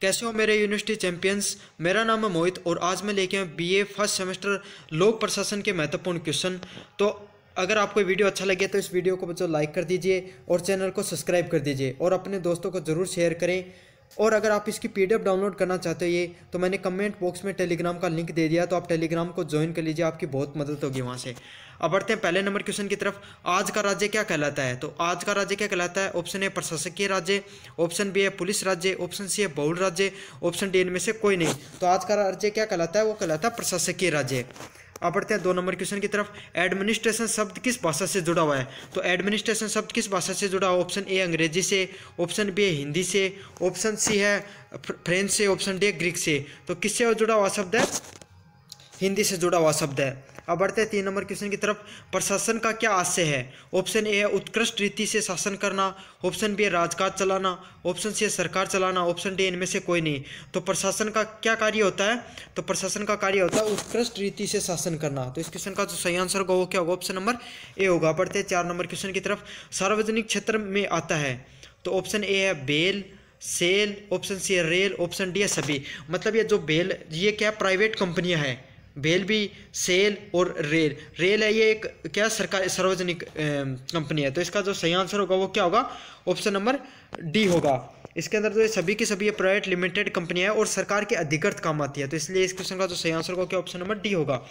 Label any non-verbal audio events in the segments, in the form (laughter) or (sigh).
कैसे हो मेरे यूनिवर्सिटी चैंपियंस मेरा नाम है मोहित और आज मैं लेके आया बीए फर्स्ट सेमेस्टर लोक प्रशासन के महत्वपूर्ण क्वेश्चन तो अगर आपको वीडियो अच्छा लगे तो इस वीडियो को बच्चों लाइक कर दीजिए और चैनल को सब्सक्राइब कर दीजिए और अपने दोस्तों को ज़रूर शेयर करें और अगर आप इसकी पीडीएफ डाउनलोड करना चाहते हो ये तो मैंने कमेंट बॉक्स में टेलीग्राम का लिंक दे दिया तो आप टेलीग्राम को ज्वाइन कर लीजिए आपकी बहुत मदद होगी वहाँ से अब बढ़ते हैं पहले नंबर क्वेश्चन की तरफ आज का राज्य क्या कहलाता है तो आज का राज्य क्या कहलाता है ऑप्शन ए प्रशासकीय राज्य ऑप्शन बी है पुलिस राज्य ऑप्शन सी है बहुल राज्य ऑप्शन डी इनमें से कोई नहीं तो आज का राज्य क्या कहलाता है वो कहलाता है प्रशासकीय राज्य अब बढ़ते हैं दो नंबर क्वेश्चन की तरफ एडमिनिस्ट्रेशन शब्द किस भाषा से जुड़ा हुआ है तो एडमिनिस्ट्रेशन शब्द किस भाषा से जुड़ा हुआ ऑप्शन ए अंग्रेजी से ऑप्शन बी है हिंदी से ऑप्शन सी है फ्रेंच से ऑप्शन डी ग्रीक से तो किससे जुड़ा हुआ शब्द है हिंदी से जुड़ा हुआ शब्द है अब बढ़ते हैं तीन नंबर क्वेश्चन की तरफ प्रशासन का क्या आशय है ऑप्शन ए है उत्कृष्ट रीति से शासन करना ऑप्शन बी है राजकाज चलाना ऑप्शन सी है सरकार चलाना ऑप्शन डी इनमें से कोई नहीं तो प्रशासन का क्या कार्य होता है तो प्रशासन का कार्य होता है उत्कृष्ट रीति से शासन करना तो इस क्वेश्चन का जो सही आंसर होगा वो क्या होगा ऑप्शन नंबर ए होगा बढ़ते हैं चार नंबर क्वेश्चन की तरफ सार्वजनिक क्षेत्र में आता है तो ऑप्शन ए है बेल सेल ऑप्शन सी है रेल ऑप्शन डी है सभी मतलब ये जो बेल ये क्या प्राइवेट कंपनियां हैं भी सेल और रेल रेल है ये एक क्या सरकार सार्वजनिक कंपनी है तो इसका जो सही आंसर होगा वो क्या होगा ऑप्शन नंबर डी होगा इसके अंदर तो ये सभी की सभी प्राइवेट लिमिटेड कंपनी है और सरकार के अधिकृत काम आती है तो इसलिए इस क्वेश्चन का जो सही आंसर होगा क्या ऑप्शन नंबर डी होगा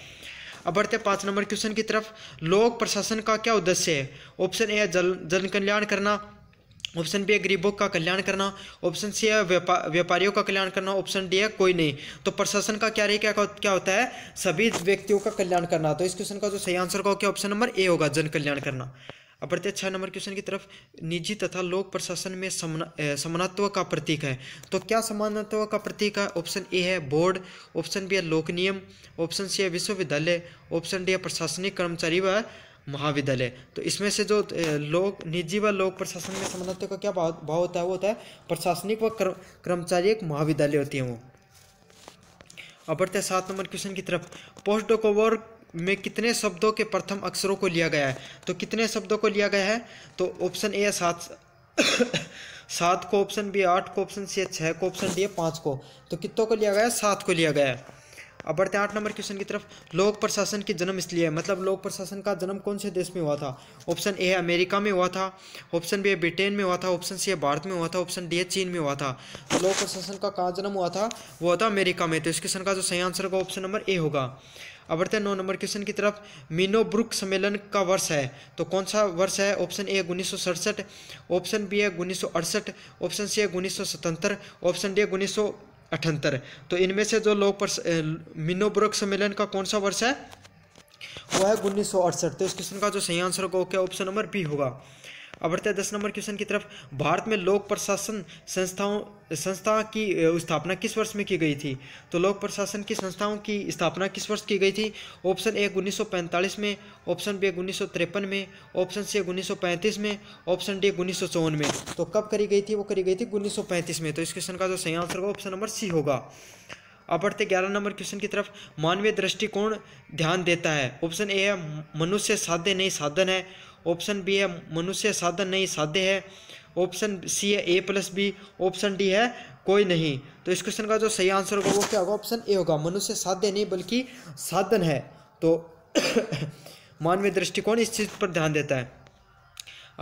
अब बढ़ते पाँच नंबर क्वेश्चन की तरफ लोक प्रशासन का क्या उद्देश्य है ऑप्शन ए है जन कल्याण करना ऑप्शन बी है गरीबों का कल्याण करना ऑप्शन सी है व्यापा व्यापारियों का कल्याण करना ऑप्शन डी है कोई नहीं तो प्रशासन का क्या क्या क्या होता है सभी व्यक्तियों का कल्याण करना तो इस क्वेश्चन का जो सही आंसर होगा ऑप्शन नंबर ए होगा जन कल्याण करना अब बढ़ते छः नंबर क्वेश्चन की तरफ निजी तथा लोक प्रशासन में समना समानत्व का प्रतीक है तो क्या समानत्व का प्रतीक है ऑप्शन ए है बोर्ड ऑप्शन बी है लोक नियम ऑप्शन सी है विश्वविद्यालय ऑप्शन डी है प्रशासनिक कर्मचारी व महाविद्यालय तो इसमें से जो लोक निजी व लोक प्रशासन में समन्वय का क्या भाव भाव होता है वो होता है प्रशासनिक व कर्मचारी एक महाविद्यालय होती है वो अब बढ़ते हैं सात नंबर क्वेश्चन की तरफ पोस्ट डोकोवर में कितने शब्दों के प्रथम अक्षरों को लिया गया है तो कितने शब्दों को लिया गया है तो ऑप्शन ए है सात (coughs) सात को ऑप्शन बी आठ को ऑप्शन सी है छः को ऑप्शन डी है पाँच को तो कितनों को लिया गया है सात को लिया गया है अब बढ़ते हैं आठ नंबर क्वेश्चन की तरफ लोक प्रशासन की जन्म इसलिए मतलब लोक प्रशासन का जन्म कौन से देश में हुआ था ऑप्शन ए अमेरिका में हुआ था ऑप्शन बी ब्रिटेन में हुआ था ऑप्शन सी भारत में हुआ था ऑप्शन डी है चीन में हुआ था तो लोक प्रशासन का कहाँ जन्म हुआ था वो था अमेरिका में तो इस क्वेश्चन का जो सही आंसर होगा ऑप्शन नंबर ए होगा अब बढ़ते हैं नौ नंबर क्वेश्चन की तरफ मीनो ब्रुक सम्मेलन का वर्ष है तो कौन सा वर्ष है ऑप्शन ए उन्नीस सौ सड़सठ ऑप्शन बी है उन्नीस सौ अड़सठ ऑप्शन सी है उन्नीस सौ सतहत्तर ऑप्शन डी है उन्नीस सौ अठहत्तर तो इनमें से जो लोक मिनोब्रक सम्मेलन का कौन सा वर्ष है वह है उन्नीस सौ अड़सठ तो इस क्वेश्चन का जो सही आंसर होगा ओके ऑप्शन नंबर बी होगा अब बढ़ते हैं दस नंबर क्वेश्चन की तरफ भारत में लोक प्रशासन संस्थाओं संस्था की स्थापना किस वर्ष में की गई थी तो लोक प्रशासन की संस्थाओं की स्थापना किस वर्ष की गई थी ऑप्शन ए उन्नीस में ऑप्शन बी उन्नीस में ऑप्शन सी उन्नीस में ऑप्शन डी उन्नीस में तो कब करी गई थी वो करी गई थी उन्नीस में तो इस क्वेश्चन का जो सही आंसर होगा ऑप्शन नंबर सी होगा अब बढ़ते ग्यारह नंबर क्वेश्चन की तरफ मानवीय दृष्टिकोण ध्यान देता है ऑप्शन ए है मनुष्य साध्य नहीं साधन है ऑप्शन बी है मनुष्य साधन नहीं साध्य है ऑप्शन सी है A plus B option D है कोई नहीं तो इस क्वेश्चन का जो सही आंसर होगा वो क्या होगा ऑप्शन ए होगा मनुष्य साध्य नहीं बल्कि साधन है तो (coughs) मानवीय दृष्टिकोण इस चीज़ पर ध्यान देता है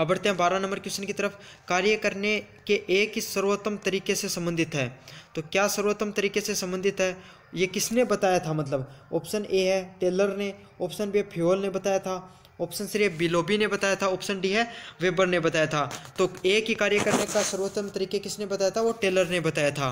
अब बढ़ते हैं बारह नंबर क्वेश्चन की तरफ कार्य करने के एक ही सर्वोत्तम तरीके से संबंधित है तो क्या सर्वोत्तम तरीके से संबंधित है ये किसने बताया था मतलब ऑप्शन ए है टेलर ने ऑप्शन बी फ्योल ने बताया था ऑप्शन सी बिलोबी ने बताया था ऑप्शन डी है वेबर ने बताया था तो ए की कार्य करने का सर्वोत्तम तरीके किसने बताया था वो टेलर ने बताया था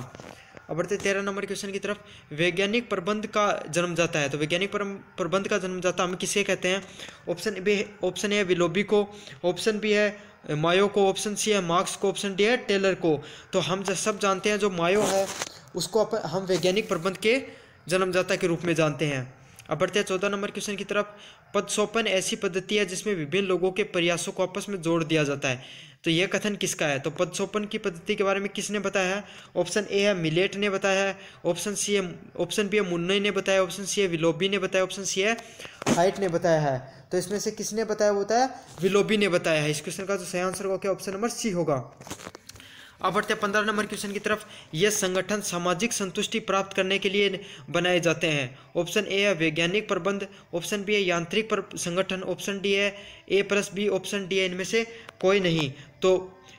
अब बढ़ते तेरह नंबर क्वेश्चन की तरफ वैज्ञानिक प्रबंध का जन्म जाता है तो वैज्ञानिक प्रबंध का जन्म जाता हम किसे कहते हैं ऑप्शन बी ऑप्शन है विलोबी को ऑप्शन बी है मायो को ऑप्शन सी है मार्क्स को ऑप्शन डी है टेलर को तो हम सब जानते हैं जो मायो है उसको हम वैज्ञानिक प्रबंध के जन्मदाता के रूप में जानते हैं अब बढ़ते हैं चौदह नंबर क्वेश्चन की तरफ पद सौपन ऐसी पद्धति है जिसमें विभिन्न लोगों के प्रयासों को आपस में जोड़ दिया जाता है तो यह कथन किसका है तो पद सौपन की पद्धति के बारे में किसने बताया है ऑप्शन ए है मिलेट ने बताया है ऑप्शन सी है ऑप्शन बी है मुन्नई ने बताया ऑप्शन सी है विलोबी ने बताया ऑप्शन सी है हाइट ने बताया है तो इसमें से किसने बताया वो बताया विलोबी ने बताया है इस क्वेश्चन का जो सही आंसर होगा क्या ऑप्शन नंबर सी होगा अब बढ़ते हैं पंद्रह नंबर क्वेश्चन की तरफ यह संगठन सामाजिक संतुष्टि प्राप्त करने के लिए बनाए जाते हैं ऑप्शन ए है वैज्ञानिक प्रबंध ऑप्शन बी है यांत्रिक पर संगठन ऑप्शन डी है A plus B option D है इनमें से कोई नहीं तो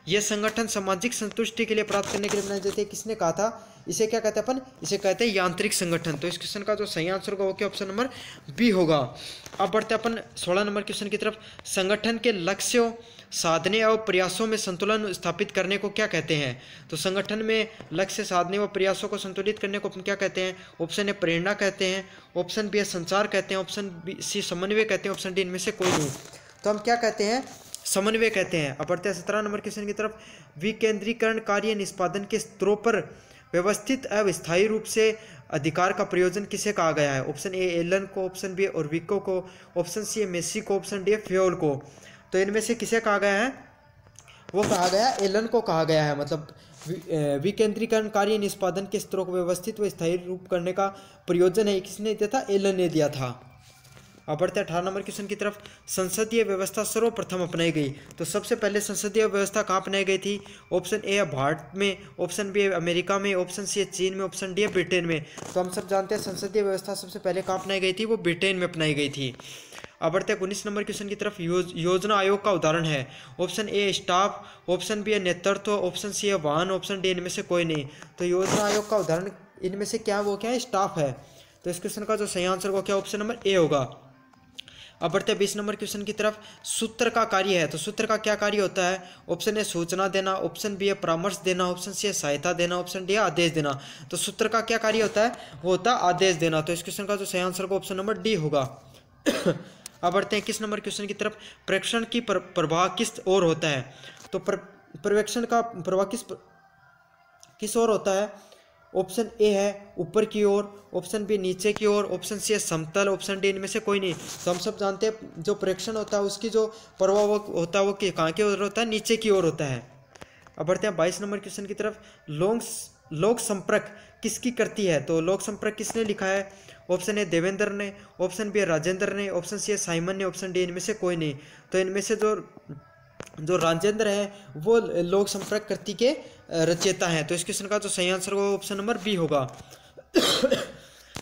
यह संगठन सामाजिक संतुष्टि के लिए प्राप्त करने के लिए बनाए जाते हैं किसने कहा था इसे क्या कहते हैं अपन इसे कहते हैं यांत्रिक संगठन तो इस क्वेश्चन का जो सही आंसर होगा वो क्या ऑप्शन नंबर बी होगा अब बढ़ते अपन सोलह नंबर क्वेश्चन की तरफ संगठन के लक्ष्यों साधने और प्रयासों में संतुलन स्थापित करने को क्या कहते हैं तो संगठन में लक्ष्य साधने व प्रयासों को संतुलित करने को क्या कहते हैं ऑप्शन ए प्रेरणा कहते हैं ऑप्शन बी संचार कहते हैं ऑप्शन बी सी समन्वय कहते हैं ऑप्शन डी इनमें से कोई नहीं तो हम क्या कहते हैं समन्वय कहते हैं अपरत्या सत्रह नंबर क्वेश्चन की तरफ विकेंद्रीकरण कार्य निष्पादन के स्तरों पर व्यवस्थित अस्थायी रूप से अधिकार का प्रयोजन किसे कहा गया है ऑप्शन ए एलन को ऑप्शन बी और विको को ऑप्शन सी मेसी को ऑप्शन डी फ्योल को तो इनमें से किसे कहा गया है वो कहा गया है एलन को कहा गया है मतलब विकेंद्रीकरण कार्य निष्पादन के स्तरों को व्यवस्थित व स्थायी रूप करने का प्रयोजन है किसने दिया था एलन ने दिया था अब बढ़ते हैं अठारह नंबर क्वेश्चन की तरफ संसदीय व्यवस्था सर्वप्रथम अपनाई गई तो सबसे पहले संसदीय व्यवस्था कहाँ अपनाई गई थी ऑप्शन ए है भारत में ऑप्शन बी है अमेरिका में ऑप्शन सी है चीन में ऑप्शन डी है ब्रिटेन में तो हम सब जानते हैं संसदीय व्यवस्था सबसे पहले कहाँ अपनाई गई थी वो ब्रिटेन में अपनाई गई थी अब बढ़ते हैं उन्नीस नंबर क्वेश्चन की तरफ योज, योजना आयोग का उदाहरण है option A staff option B है नेतृत्व ऑप्शन सी है वाहन ऑप्शन डी इनमें से कोई नहीं तो योजना आयोग का उदाहरण इनमें से क्या वो क्या है स्टाफ है तो इस क्वेश्चन का जो सही आंसर होगा क्या ऑप्शन नंबर ए होगा अब बढ़ते हैं बीस नंबर क्वेश्चन की तरफ सूत्र का कार्य है तो सूत्र का क्या कार्य होता है ऑप्शन ए सूचना देना ऑप्शन बी है परामर्श देना ऑप्शन सी है सहायता देना ऑप्शन डी है आदेश देना तो सूत्र का क्या कार्य होता है वो होता है आदेश देना तो इस क्वेश्चन का जो सही आंसर होगा ऑप्शन नंबर डी होगा अब बढ़ते हैं किस नंबर क्वेश्चन की तरफ प्रेक्षण की प्र, प्रवाह किस ओर होता है तो प्र, प्रवेक्षण का प्रभाव किस किस ओर होता है ऑप्शन ए है ऊपर की ओर ऑप्शन बी नीचे की ओर ऑप्शन सी है समतल ऑप्शन डी इनमें से कोई नहीं तो हम सब जानते हैं जो प्रेक्षण होता है उसकी जो प्रभाव होता है वो कहाँ की ओर होता है नीचे की ओर होता है अब बढ़ते हैं बाईस नंबर क्वेश्चन की तरफ लॉन्ग लोक संपर्क किसकी करती है तो लोक संपर्क किसने लिखा है ऑप्शन ए देवेंद्र ने ऑप्शन बी राजेंद्र ने ऑप्शन सी है साइमन ने ऑप्शन डी इनमें से कोई नहीं तो इनमें से जो जो राजेंद्र है वो लोक संपर्क कृति के रचयिता है तो इस क्वेश्चन का जो तो सही आंसर होगा ऑप्शन नंबर बी होगा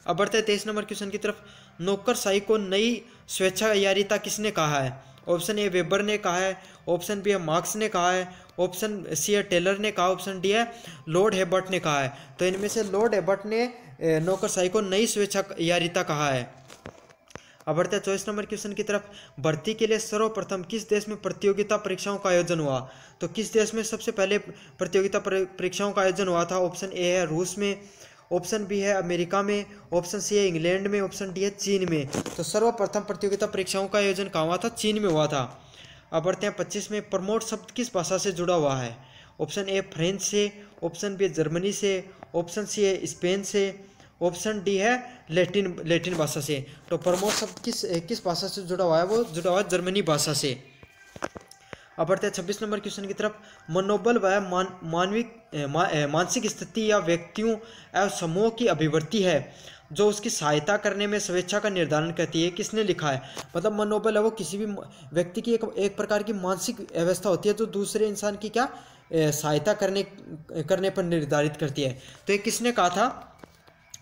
अब बढ़ते हैं तेईस नंबर क्वेश्चन की तरफ नौकर साई को नई स्वेच्छा यारिता किसने कहा है ऑप्शन ए वेबर ने कहा है ऑप्शन बी मार्क्स ने कहा है ऑप्शन सी है टेलर ने कहा ऑप्शन डी है लॉर्ड हेबर्ट ने कहा है तो इनमें से लॉर्ड हेबर्ट ने नौकरशाही को नई स्वेच्छा या रिता कहा है अब बढ़ते हैं चौबीस नंबर क्वेश्चन की तरफ भर्ती के लिए सर्वप्रथम किस देश में प्रतियोगिता परीक्षाओं का आयोजन हुआ तो किस देश में सबसे पहले प्रतियोगिता परीक्षाओं का आयोजन हुआ था ऑप्शन ए है रूस में ऑप्शन बी है अमेरिका में ऑप्शन सी है इंग्लैंड में ऑप्शन डी है चीन में तो सर्वप्रथम प्रतियोगिता परीक्षाओं का आयोजन कहाँ हुआ था चीन में हुआ था अब बढ़ते हैं पच्चीस में प्रमोट शब्द किस भाषा से जुड़ा हुआ है ऑप्शन ए फ्रेंच से ऑप्शन बी जर्मनी से ऑप्शन सी है स्पेन से ऑप्शन डी है लेटिन लेटिन भाषा से तो प्रमोट शब्द किस किस भाषा से जुड़ा हुआ है वो जुड़ा हुआ है जर्मनी भाषा से अब बढ़ते हैं छब्बीस नंबर क्वेश्चन की तरफ मनोबल व मान, मानविक मा, मानसिक स्थिति या व्यक्तियों एवं समूह की अभिवृत्ति है जो उसकी सहायता करने में स्वेच्छा का निर्धारण करती है किसने लिखा है मतलब मनोबल है वो किसी भी व्यक्ति की एक, एक प्रकार की मानसिक व्यवस्था होती है जो तो दूसरे इंसान की क्या सहायता करने करने पर निर्धारित करती है तो ये किसने कहा था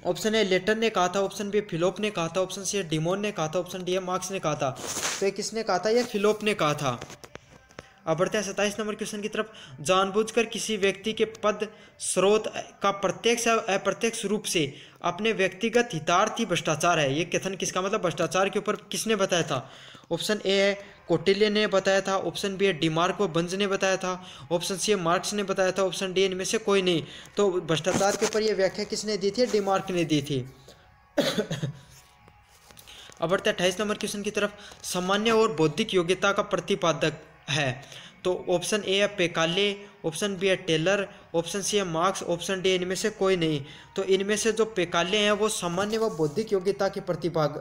ऑप्शन ए लेटर ने कहा था ऑप्शन बी फिलोप ने कहा था ऑप्शन सी डिमोन ने कहा था ऑप्शन डी ए मार्क्स ने कहा था तो ये किसने कहा था यह फिलोप ने कहा था अब बढ़ते हैं सत्ताईस नंबर क्वेश्चन की तरफ जानबूझकर किसी व्यक्ति के पद स्रोत का प्रत्यक्ष अप्रत्यक्ष रूप से अपने व्यक्तिगत हितार्थ ही भ्रष्टाचार है ये कथन किसका मतलब भ्रष्टाचार के ऊपर किसने बताया था ऑप्शन ए है कोटिल्य ने बताया था ऑप्शन बी है डीमार्क बंज ने बताया था ऑप्शन सी है मार्क्स ने बताया था ऑप्शन डी इनमें से कोई नहीं तो भ्रष्टाचार के ऊपर ये व्याख्या किसने दी थी डीमार्क ने दी थी अब बढ़ते अट्ठाईस नंबर क्वेश्चन की तरफ सामान्य और बौद्धिक योग्यता का प्रतिपादक है तो ऑप्शन ए है पेकाले ऑप्शन बी है टेलर ऑप्शन सी है मार्क्स ऑप्शन डी इनमें से कोई नहीं तो इनमें से जो पेकाले हैं वो सामान्य व बौद्धिक योग्यता के प्रतिपाग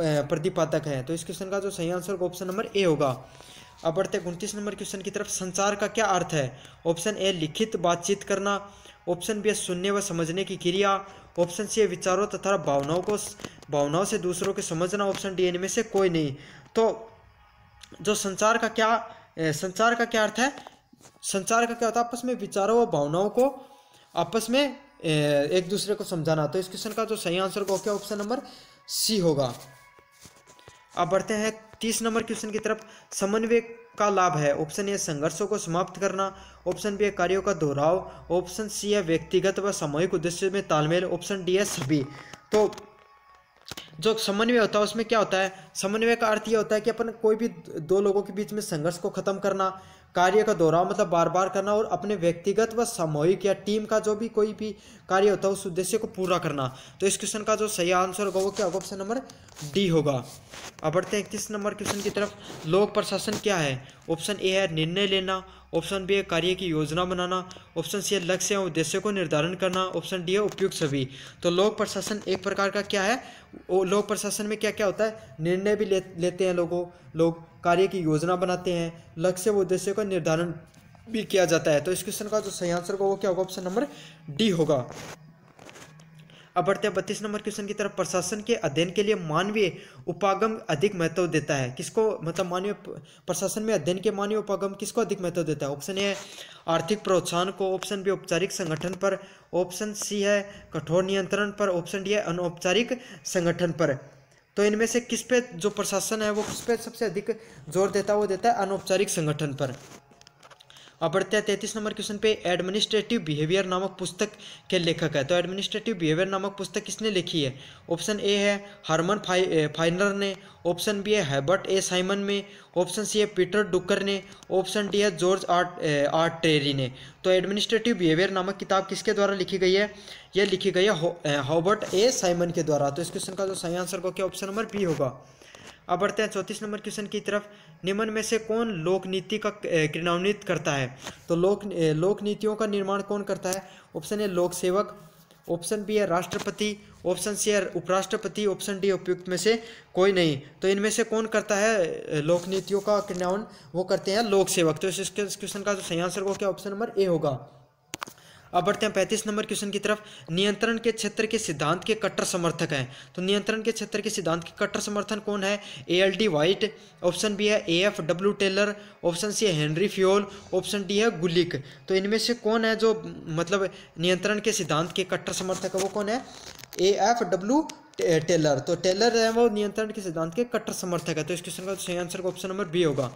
प्रतिपादक हैं तो इस क्वेश्चन का जो सही आंसर ऑप्शन नंबर ए होगा अब बढ़ते उनतीस नंबर क्वेश्चन की तरफ संचार का क्या अर्थ है ऑप्शन ए लिखित बातचीत करना ऑप्शन बी है सुनने व समझने की क्रिया ऑप्शन सी है विचारों तथा भावनाओं को भावनाओं से दूसरों के समझना ऑप्शन डी इनमें से कोई नहीं तो जो संचार का क्या संचार का क्या अर्थ है संचार का क्या होता है आपस में विचारों व भावनाओं को आपस में एक दूसरे को समझाना तो इस क्वेश्चन का जो सही आंसर होगा क्या ऑप्शन नंबर सी होगा अब बढ़ते हैं तीस नंबर क्वेश्चन की तरफ समन्वय का लाभ है ऑप्शन ए संघर्षों को समाप्त करना ऑप्शन बी है कार्यों का दोहराव ऑप्शन सी है व्यक्तिगत व सामूहिक उद्देश्य में तालमेल ऑप्शन डी है सभी तो जो समन्वय होता है उसमें क्या होता है समन्वय का अर्थ ये होता है कि अपन कोई भी दो लोगों के बीच में संघर्ष को ख़त्म करना कार्य का दोहराव मतलब बार बार करना और अपने व्यक्तिगत व सामूहिक या टीम का जो भी कोई भी कार्य होता है उस उद्देश्य को पूरा करना तो इस क्वेश्चन का जो सही आंसर होगा वो क्या होगा ऑप्शन नंबर डी होगा अब बढ़ते हैं इकतीस नंबर क्वेश्चन की तरफ लोक प्रशासन क्या है ऑप्शन ए है निर्णय लेना ऑप्शन बी है कार्य की योजना बनाना ऑप्शन सी है लक्ष्य या उद्देश्य को निर्धारण करना ऑप्शन डी है उपयुक्त सभी तो लोक प्रशासन एक प्रकार का क्या है लोक प्रशासन में क्या क्या होता है निर्णय भी ले, लेते हैं लोगों लोग कार्य की योजना बनाते हैं लक्ष्य व उद्देश्य का निर्धारण भी किया जाता है तो इस क्वेश्चन का जो सही आंसर होगा वो क्या होगा ऑप्शन नंबर डी होगा अब बढ़ते हैं बत्तीस नंबर क्वेश्चन की तरफ प्रशासन के अध्ययन के लिए मानवीय उपागम अधिक महत्व देता है किसको मतलब मानवीय प्रशासन में अध्ययन के मानवीय उपागम किसको अधिक महत्व देता है ऑप्शन ए है आर्थिक प्रोत्साहन को ऑप्शन बी औपचारिक संगठन पर ऑप्शन सी है कठोर नियंत्रण पर ऑप्शन डी है अनौपचारिक संगठन पर तो इनमें से किस पे जो प्रशासन है वो किस पे सबसे अधिक जोर देता है वो देता है अनौपचारिक संगठन पर अब बढ़ते हैं तैतीस नंबर क्वेश्चन पे एडमिनिस्ट्रेटिव बिहेवियर नामक पुस्तक के लेखक है तो एडमिनिस्ट्रेटिव बिहेवियर नामक पुस्तक किसने लिखी है ऑप्शन ए है हरमन फाइनर ने ऑप्शन बी है हैबर्ट ए साइमन में ऑप्शन सी है पीटर डुकर ने ऑप्शन डी है जॉर्ज आर्ट आर्ट ट्रेरी ने तो एडमिनिस्ट्रेटिव बिहेवियर नामक किताब किसके द्वारा लिखी गई है यह लिखी गई है हॉबर्ट ए साइमन के द्वारा तो इस क्वेश्चन का जो सही आंसर होगा ऑप्शन नंबर बी होगा अब बढ़ते हैं चौंतीस नंबर क्वेश्चन की तरफ निम्न में से कौन लोक नीति का क्रियान्वित करता है तो लोक लोक नीतियों का निर्माण कौन करता है ऑप्शन ए लोक सेवक ऑप्शन बी है राष्ट्रपति ऑप्शन सी है उपराष्ट्रपति ऑप्शन डी उपयुक्त में से कोई नहीं तो इनमें से कौन करता है लोक नीतियों का क्रियान्वयन वो करते हैं लोक सेवक तो इस क्वेश्चन का जो सही आंसर वो क्या ऑप्शन नंबर ए होगा अब बढ़ते हैं पैंतीस नंबर क्वेश्चन की तरफ नियंत्रण के क्षेत्र के सिद्धांत के कट्टर समर्थक हैं तो नियंत्रण के क्षेत्र के सिद्धांत के कट्टर समर्थन कौन है A L D White option B है A F W Taylor option C है हेनरी फ्योल ऑप्शन डी है गुलिक तो इनमें से कौन है जो मतलब नियंत्रण के सिद्धांत के कट्टर समर्थक है वो कौन है ए एफ डब्ल्यू टेलर तो टेलर है वो नियंत्रण के सिद्धांत के कट्टर समर्थक है तो इस क्वेश्चन का सही आंसर का ऑप्शन नंबर बी होगा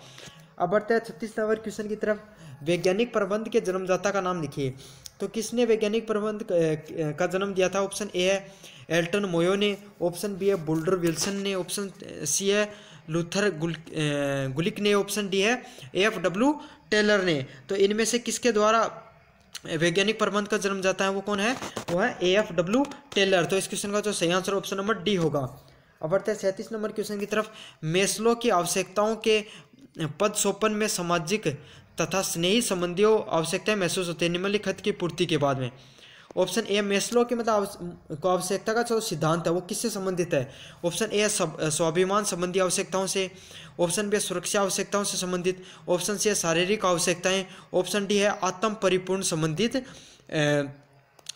अब बढ़ते हैं छत्तीस नंबर क्वेश्चन की तरफ वैज्ञानिक प्रबंध के जन्मदाता का नाम लिखिए तो किसने वैज्ञानिक प्रबंध का जन्म दिया था ऑप्शन ए है एल्टन मोयो ने ऑप्शन बी है बुल्डर विल्सन ने ऑप्शन सी है लूथर गुल, गुलिक ने ऑप्शन डी है एफ डब्ल्यू टेलर ने तो इनमें से किसके द्वारा वैज्ञानिक प्रबंध का जन्म जाता है वो कौन है वो है ए एफ डब्ल्यू टेलर तो इस क्वेश्चन का जो सही आंसर ऑप्शन नंबर डी होगा अब बढ़ते हैं सैंतीस नंबर क्वेश्चन की तरफ मेस्लो की आवश्यकताओं के पद सौपन में सामाजिक तथा स्नेही संबंधियों आवश्यकताएं महसूस होती है निम्नलिखित की पूर्ति के बाद में ऑप्शन ए मेस्लो के मतलब आवश्यकता का जो सिद्धांत है वो किससे संबंधित है ऑप्शन ए स्वाभिमान संबंधी आवश्यकताओं से ऑप्शन बी सुरक्षा आवश्यकताओं से संबंधित ऑप्शन सी शारीरिक आवश्यकताएं ऑप्शन डी है आत्म परिपूर्ण संबंधित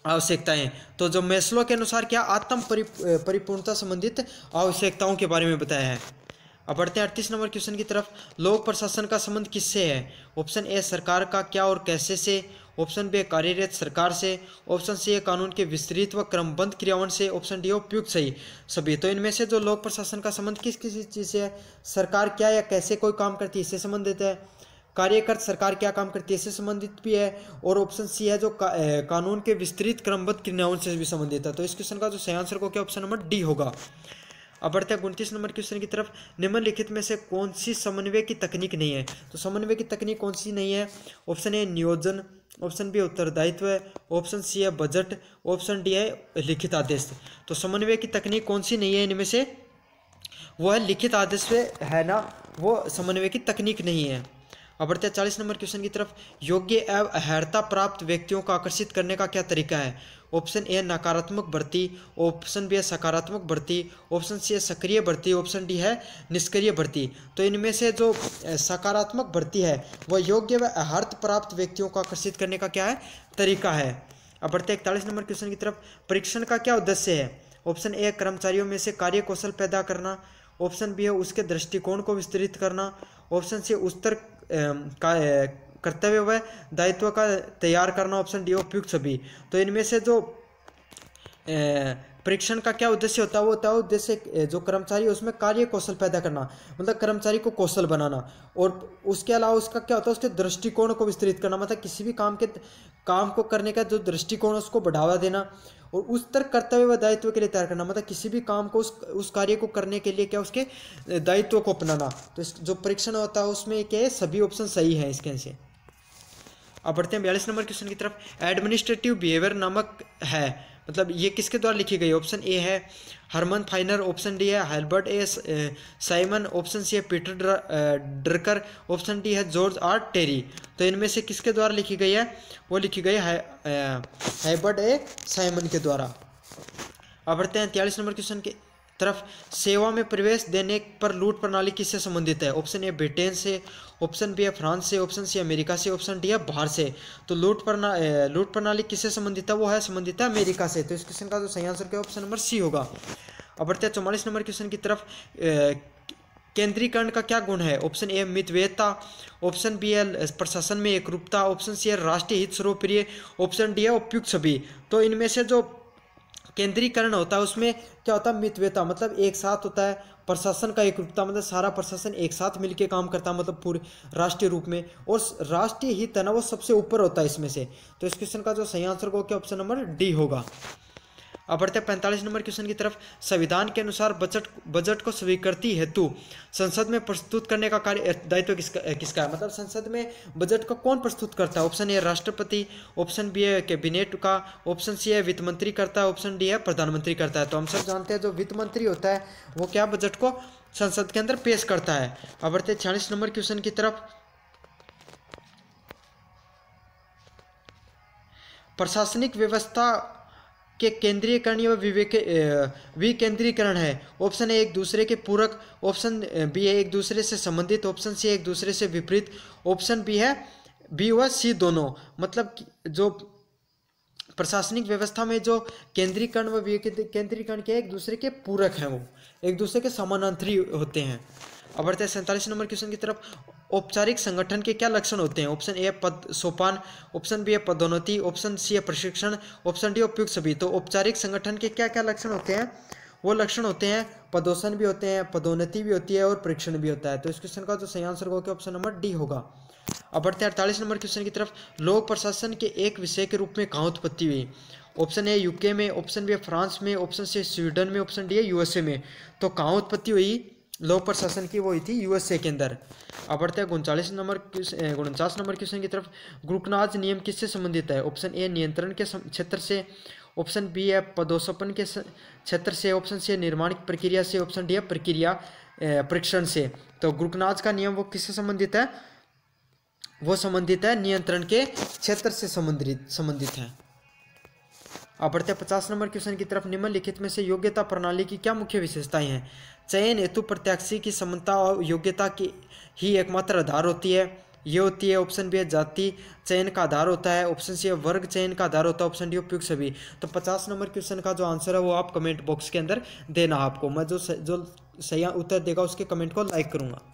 आवश्यकताएं तो जो मेस्लो के अनुसार क्या आत्म परिपूर्णता संबंधित आवश्यकताओं के बारे में बताया है अब बढ़ते हैं अड़तीस नंबर क्वेश्चन की तरफ लोक प्रशासन का संबंध किससे है ऑप्शन ए सरकार का क्या और कैसे से ऑप्शन बी कार्यरत सरकार से ऑप्शन सी कानून के विस्तृत व क्रमबद्ध क्रियावन से ऑप्शन डी उपयुक्त सही सभी तो इनमें से जो लोक प्रशासन का संबंध किस किसी चीज़ से है सरकार क्या या कैसे कोई काम करती है इससे संबंधित है कार्यकर्त सरकार क्या काम करती है इससे संबंधित भी है और ऑप्शन सी है जो का, ए, कानून के विस्तृत क्रमबद्ध क्रियावन से भी संबंधित है तो इस क्वेश्चन का जो सही आंसर को क्या ऑप्शन नंबर डी होगा अब बढ़ते हैं उनतीस नंबर क्वेश्चन की तरफ निम्नलिखित में से कौन सी समन्वय की तकनीक नहीं है तो समन्वय की तकनीक कौन सी नहीं है ऑप्शन ए नियोजन ऑप्शन बी उत्तरदायित्व है ऑप्शन सी है बजट ऑप्शन डी है लिखित आदेश तो समन्वय की तकनीक कौन सी नहीं है इनमें से वो है लिखित आदेश है ना वो समन्वय की तकनीक नहीं है अब बढ़ते हैं चालीस नंबर क्वेश्चन की तरफ योग्य एवं अहर्ता प्राप्त व्यक्तियों को आकर्षित करने का क्या तरीका है ऑप्शन ए नकारात्मक भर्ती ऑप्शन बी है सकारात्मक भर्ती ऑप्शन सी है सक्रिय भर्ती ऑप्शन डी है निष्क्रिय भर्ती तो इनमें से जो सकारात्मक भर्ती है वह योग्य व अहर्त प्राप्त व्यक्तियों को आकर्षित करने का क्या है तरीका है अब बढ़ते हैं इकतालीस नंबर क्वेश्चन की तरफ परीक्षण का क्या उद्देश्य है ऑप्शन ए कर्मचारियों में से कार्य कौशल पैदा करना ऑप्शन बी है उसके दृष्टिकोण को विस्तृत करना ऑप्शन सी उत्तर का कर्तव्य व दायित्व का तैयार करना ऑप्शन डी उपयुक्त सभी तो इनमें से जो परीक्षण का क्या उद्देश्य होता है वो होता है उद्देश्य जो कर्मचारी उसमें कार्य कौशल पैदा करना मतलब कर्मचारी को कौशल बनाना और उसके अलावा उसका क्या होता है उसके दृष्टिकोण को विस्तृत करना मतलब किसी भी काम के काम को करने का जो दृष्टिकोण उसको बढ़ावा देना और उस तरह कर्तव्य व दायित्व के लिए तैयार करना मतलब किसी भी काम को उस उस कार्य को करने के लिए क्या उसके दायित्व को अपनाना तो जो परीक्षण होता है उसमें क्या है सभी ऑप्शन सही है इसके से अब बढ़ते हैं बयालीस नंबर क्वेश्चन की तरफ एडमिनिस्ट्रेटिव बिहेवियर नामक है मतलब ये किसके द्वारा लिखी गई ऑप्शन ए है हरमन फाइनर ऑप्शन डी है हेल्बर्ट ए साइमन ऑप्शन सी है पीटर ड्रकर ऑप्शन डी है जॉर्ज आर टेरी तो इनमें से किसके द्वारा लिखी गई है वो लिखी गई है ए साइमन के द्वारा अब बढ़ते हैं तियालीस नंबर क्वेश्चन के तरफ सेवा में प्रवेश देने पर लूट प्रणाली किससे संबंधित है ऑप्शन ए ब्रिटेन से ऑप्शन बी है फ्रांस से ऑप्शन सी अमेरिका से ऑप्शन डी है बाहर से तो लूट प्रणाली लूट प्रणाली किससे संबंधित है वो है संबंधित है अमेरिका से तो इस क्वेश्चन का जो सही आंसर क्या ऑप्शन नंबर सी होगा अब बढ़ते हैं चौवालीस नंबर क्वेश्चन की तरफ केंद्रीकरण का क्या गुण है ऑप्शन ए मितवेयता ऑप्शन बी है प्रशासन में एकरूपता ऑप्शन सी है राष्ट्रीय हित सर्वप्रिय ऑप्शन डी है उपयुक्त सभी तो इनमें से जो केंद्रीकरण होता है उसमें क्या होता है मितव्यता मतलब एक साथ होता है प्रशासन का एक रूपता मतलब सारा प्रशासन एक साथ मिलकर काम करता है मतलब पूरे राष्ट्रीय रूप में और राष्ट्रीय हित है ना वो सबसे ऊपर होता है इसमें से तो इस क्वेश्चन का जो सही आंसर होगा क्या ऑप्शन नंबर डी होगा अब बढ़ते हैं पैंतालीस नंबर क्वेश्चन की तरफ संविधान के अनुसार बजट बजट को स्वीकृति हेतु संसद में प्रस्तुत करने का कार्य दायित्व किसका किसका है मतलब संसद में बजट को कौन प्रस्तुत करता है ऑप्शन ए राष्ट्रपति ऑप्शन बी है कैबिनेट का ऑप्शन सी है वित्त मंत्री करता है ऑप्शन डी है प्रधानमंत्री करता है तो हम सब जानते हैं जो वित्त मंत्री होता है वो क्या बजट को संसद के अंदर पेश करता है अब बढ़ते छियालीस नंबर क्वेश्चन की तरफ प्रशासनिक व्यवस्था के केंद्रीयकरण या विवेक विकेंद्रीकरण है ऑप्शन ए एक दूसरे के पूरक ऑप्शन बी है एक दूसरे से संबंधित ऑप्शन सी एक दूसरे से विपरीत ऑप्शन बी है बी व सी दोनों मतलब जो प्रशासनिक व्यवस्था में जो केंद्रीकरण व केंद्रीकरण के एक दूसरे के पूरक हैं वो एक दूसरे के समानांतरी होते हैं अब बढ़ते हैं सैंतालीस नंबर क्वेश्चन की तरफ औपचारिक संगठन के क्या लक्षण होते हैं ऑप्शन ए पद सोपान ऑप्शन बी है पदोन्नति ऑप्शन सी है प्रशिक्षण ऑप्शन डी उपयुक्त सभी तो औपचारिक संगठन के क्या क्या लक्षण होते हैं वो लक्षण होते हैं पदोषण भी होते हैं पदोन्नति भी होती है और परीक्षण भी होता है तो इस क्वेश्चन का जो सही आंसर होगा ऑप्शन नंबर डी होगा अब बढ़ते हैं अड़तालीस नंबर क्वेश्चन की तरफ लोक प्रशासन के एक विषय के रूप में कहाँ उत्पत्ति हुई ऑप्शन ए यूके में ऑप्शन बी है फ्रांस में ऑप्शन सी स्वीडन में ऑप्शन डी है यूएसए में तो कहाँ उत्पत्ति हुई लोक प्रशासन की वो हुई थी यूएसए के अंदर अब बढ़ते हैं उनचालीस नंबर उनचास नंबर क्वेश्चन की तरफ गुरुकनाज नियम किससे संबंधित है ऑप्शन ए नियंत्रण के क्षेत्र से ऑप्शन बी है पदोसपन के क्षेत्र से ऑप्शन सी निर्माण प्रक्रिया से ऑप्शन डी है प्रक्रिया परीक्षण से तो गुरुकनाज का नियम वो किससे संबंधित है वो संबंधित है नियंत्रण के क्षेत्र से संबंधित संबंधित है अब बढ़ते पचास नंबर क्वेश्चन की तरफ निम्नलिखित में से योग्यता प्रणाली की क्या मुख्य विशेषताएं हैं चयन हेतु प्रत्याशी की समता और योग्यता की ही एकमात्र आधार होती है ये होती है ऑप्शन बी है जाति चयन का आधार होता है ऑप्शन सी है वर्ग चयन का आधार होता है ऑप्शन डी उपयुक्त सभी तो पचास नंबर क्वेश्चन का जो आंसर है वो आप कमेंट बॉक्स के अंदर देना आपको मैं जो स, जो सही उत्तर देगा उसके कमेंट को लाइक करूंगा